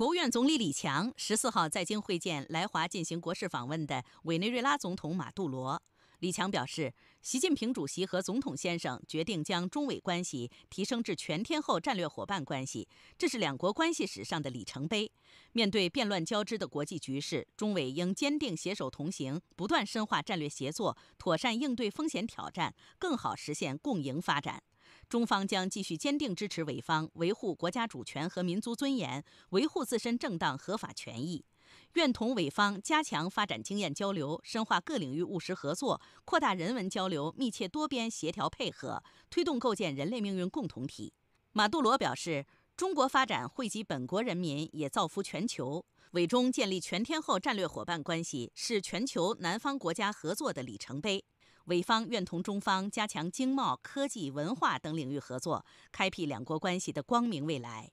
国务院总理李强十四号在京会见来华进行国事访问的委内瑞拉总统马杜罗。李强表示，习近平主席和总统先生决定将中委关系提升至全天候战略伙伴关系，这是两国关系史上的里程碑。面对变乱交织的国际局势，中委应坚定携手同行，不断深化战略协作，妥善应对风险挑战，更好实现共赢发展。中方将继续坚定支持美方，维护国家主权和民族尊严，维护自身正当合法权益。愿同美方加强发展经验交流，深化各领域务实合作，扩大人文交流，密切多边协调配合，推动构建人类命运共同体。马杜罗表示，中国发展惠及本国人民，也造福全球。委中建立全天候战略伙伴关系，是全球南方国家合作的里程碑。美方愿同中方加强经贸、科技、文化等领域合作，开辟两国关系的光明未来。